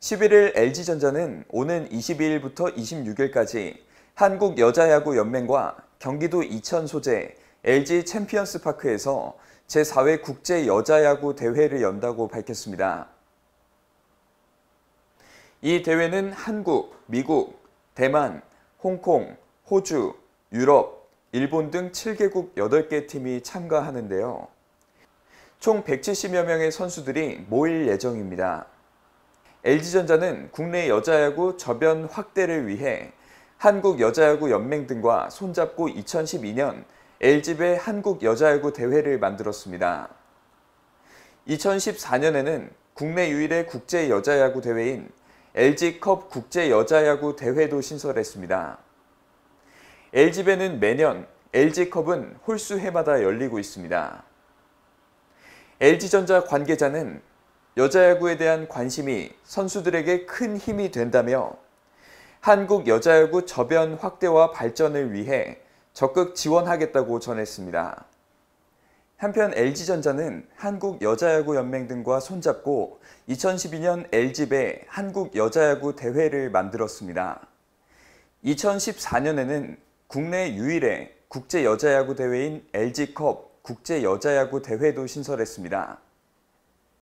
11일 LG전자는 오는 22일부터 26일까지 한국여자야구연맹과 경기도 이천 소재 LG 챔피언스 파크에서 제4회 국제 여자야구 대회를 연다고 밝혔습니다. 이 대회는 한국, 미국, 대만, 홍콩, 호주, 유럽, 일본 등 7개국 8개 팀이 참가하는데요. 총 170여 명의 선수들이 모일 예정입니다. LG전자는 국내 여자야구 저변 확대를 위해 한국여자야구연맹 등과 손잡고 2012년 LG배 한국여자야구 대회를 만들었습니다. 2014년에는 국내 유일의 국제 여자야구 대회인 LG컵 국제 여자야구 대회도 신설했습니다. LG배는 매년 LG컵은 홀수 해마다 열리고 있습니다. LG전자 관계자는 여자야구에 대한 관심이 선수들에게 큰 힘이 된다며 한국 여자야구 저변 확대와 발전을 위해 적극 지원하겠다고 전했습니다. 한편 LG전자는 한국여자야구연맹 등과 손잡고 2012년 LG배 한국여자야구 대회를 만들었습니다. 2014년에는 국내 유일의 국제여자야구 대회인 LG컵 국제여자야구 대회도 신설했습니다.